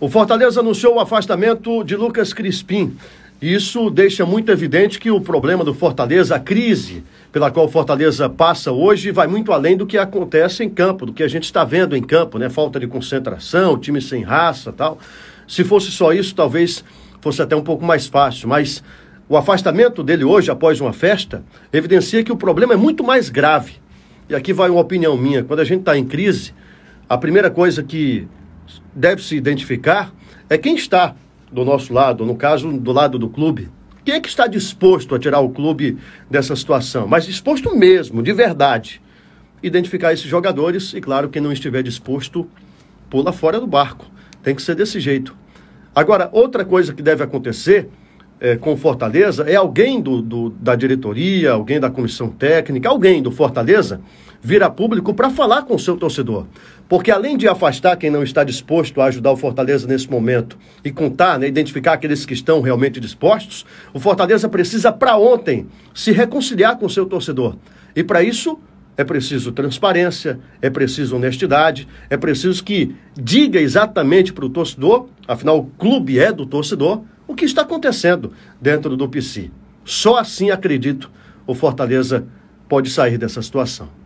O Fortaleza anunciou o afastamento de Lucas Crispim. Isso deixa muito evidente que o problema do Fortaleza, a crise pela qual o Fortaleza passa hoje, vai muito além do que acontece em campo, do que a gente está vendo em campo, né? Falta de concentração, time sem raça tal. Se fosse só isso, talvez fosse até um pouco mais fácil, mas o afastamento dele hoje, após uma festa, evidencia que o problema é muito mais grave. E aqui vai uma opinião minha. Quando a gente está em crise, a primeira coisa que deve se identificar é quem está do nosso lado, no caso, do lado do clube. Quem é que está disposto a tirar o clube dessa situação? Mas disposto mesmo, de verdade. Identificar esses jogadores e, claro, quem não estiver disposto, pula fora do barco. Tem que ser desse jeito. Agora, outra coisa que deve acontecer é, com o Fortaleza é alguém do, do, da diretoria, alguém da comissão técnica, alguém do Fortaleza vira público para falar com o seu torcedor. Porque além de afastar quem não está disposto a ajudar o Fortaleza nesse momento e contar, né, identificar aqueles que estão realmente dispostos, o Fortaleza precisa para ontem se reconciliar com o seu torcedor. E para isso é preciso transparência, é preciso honestidade, é preciso que diga exatamente para o torcedor, afinal o clube é do torcedor, o que está acontecendo dentro do PC. Só assim acredito o Fortaleza pode sair dessa situação.